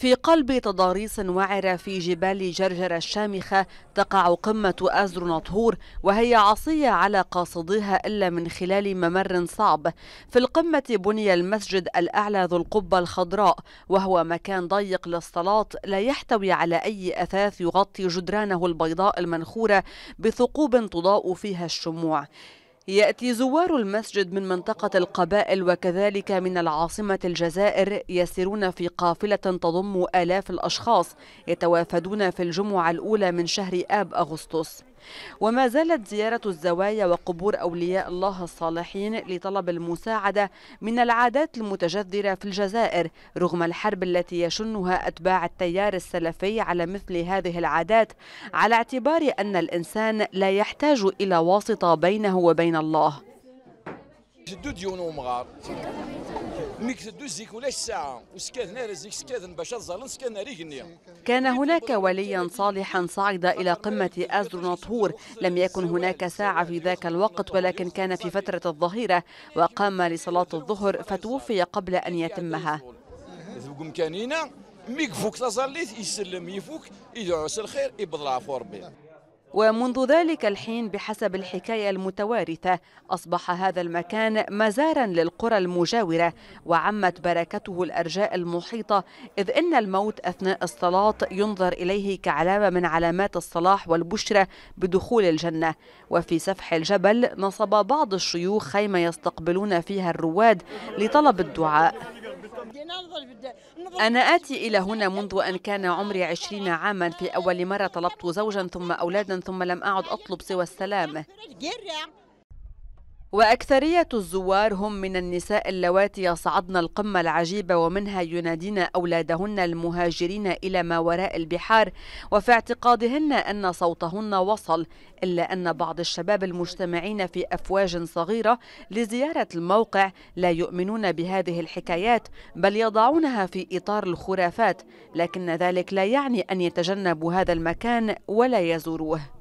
في قلب تضاريس وعرة في جبال جرجرة الشامخة تقع قمة أزر نطهور وهي عصية على قاصديها إلا من خلال ممر صعب في القمة بني المسجد الأعلى ذو القبة الخضراء وهو مكان ضيق للصلاة لا يحتوي على أي أثاث يغطي جدرانه البيضاء المنخورة بثقوب تضاء فيها الشموع يأتي زوار المسجد من منطقة القبائل وكذلك من العاصمة الجزائر يسيرون في قافلة تضم آلاف الأشخاص يتوافدون في الجمعة الأولى من شهر آب أغسطس وما زالت زيارة الزوايا وقبور أولياء الله الصالحين لطلب المساعدة من العادات المتجذرة في الجزائر رغم الحرب التي يشنها أتباع التيار السلفي على مثل هذه العادات على اعتبار أن الإنسان لا يحتاج إلى واسطة بينه وبين الله جدو ديون ومغار ميك دو زيك ولاش ساعة وسكاذنا رزيك سكاذن باش الظلن سكاذنا ريغنيا كان هناك وليا صالحا صعد إلى قمة أزر نطهور لم يكن هناك ساعة في ذاك الوقت ولكن كان في فترة الظهيرة وقام لصلاة الظهر فتوفي قبل أن يتمها ميك فوك تظليت يسلم يفوك يدعو الخير يبضل عفو ربي ومنذ ذلك الحين بحسب الحكاية المتوارثة أصبح هذا المكان مزارا للقرى المجاورة وعمت بركته الأرجاء المحيطة إذ إن الموت أثناء الصلاة ينظر إليه كعلامة من علامات الصلاح والبشرى بدخول الجنة وفي سفح الجبل نصب بعض الشيوخ خيمة يستقبلون فيها الرواد لطلب الدعاء أنا آتي إلى هنا منذ أن كان عمري عشرين عاما في أول مرة طلبت زوجا ثم أولادا ثم لم أعد أطلب سوى السلام وأكثرية الزوار هم من النساء اللواتي يصعدن القمة العجيبة ومنها ينادين أولادهن المهاجرين إلى ما وراء البحار وفي اعتقادهن أن صوتهن وصل إلا أن بعض الشباب المجتمعين في أفواج صغيرة لزيارة الموقع لا يؤمنون بهذه الحكايات بل يضعونها في إطار الخرافات لكن ذلك لا يعني أن يتجنبوا هذا المكان ولا يزوروه